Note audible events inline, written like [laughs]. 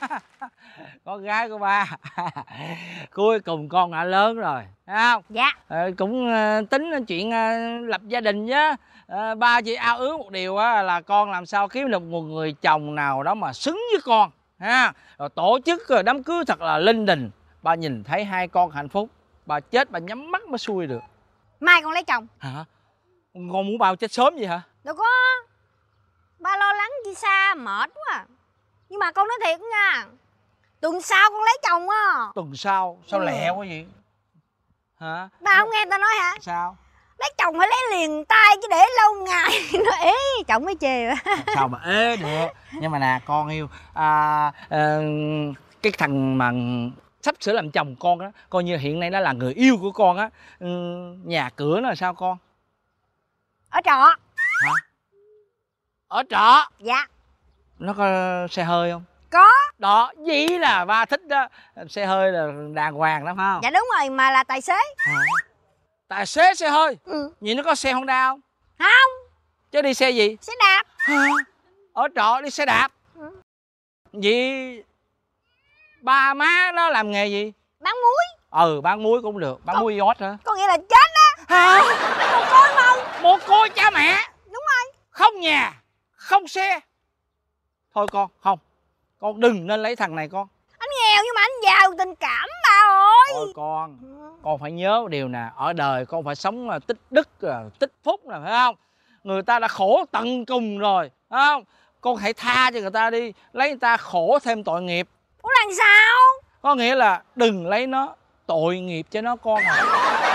[laughs] con gái của ba [laughs] cuối cùng con đã lớn rồi thấy không dạ ờ, cũng ờ, tính chuyện ờ, lập gia đình chứ ba chị ao ước một điều là con làm sao kiếm được một người chồng nào đó mà xứng với con ha rồi tổ chức rồi đám cưới thật là linh đình ba nhìn thấy hai con hạnh phúc bà chết bà nhắm mắt mới xuôi được mai con lấy chồng hả con muốn bao chết sớm vậy hả đâu có ba lo lắng chi xa mệt quá à nhưng mà con nói thiệt nha tuần sau con lấy chồng á tuần sau sao ừ. lẹ quá vậy hả ba không nghe ta nói hả sao lấy chồng phải lấy liền tay chứ để lâu ngày [laughs] nó ế chồng mới chê sao mà ế được nhưng mà nè con yêu à, à, cái thằng mà sắp sửa làm chồng con đó coi như hiện nay nó là người yêu của con á ừ, nhà cửa nó là sao con ở trọ hả ở trọ dạ nó có xe hơi không có đó dĩ là ba thích đó xe hơi là đàng hoàng lắm không dạ đúng rồi mà là tài xế à. tài xế xe hơi ừ vậy nó có xe honda không không chứ đi xe gì xe đạp à. ở trọ đi xe đạp ừ. vậy ba má nó làm nghề gì bán muối ừ bán muối cũng được bán con, muối giót hả có nghĩa là chết á hả mồ côi mà mồ côi cha mẹ đúng rồi không nhà không xe thôi con không con đừng nên lấy thằng này con anh nghèo nhưng mà anh giàu tình cảm bà ơi thôi con con phải nhớ điều nè ở đời con phải sống tích đức tích phúc nè phải không người ta đã khổ tận cùng rồi phải không con hãy tha cho người ta đi lấy người ta khổ thêm tội nghiệp ủa làm sao có nghĩa là đừng lấy nó tội nghiệp cho nó con à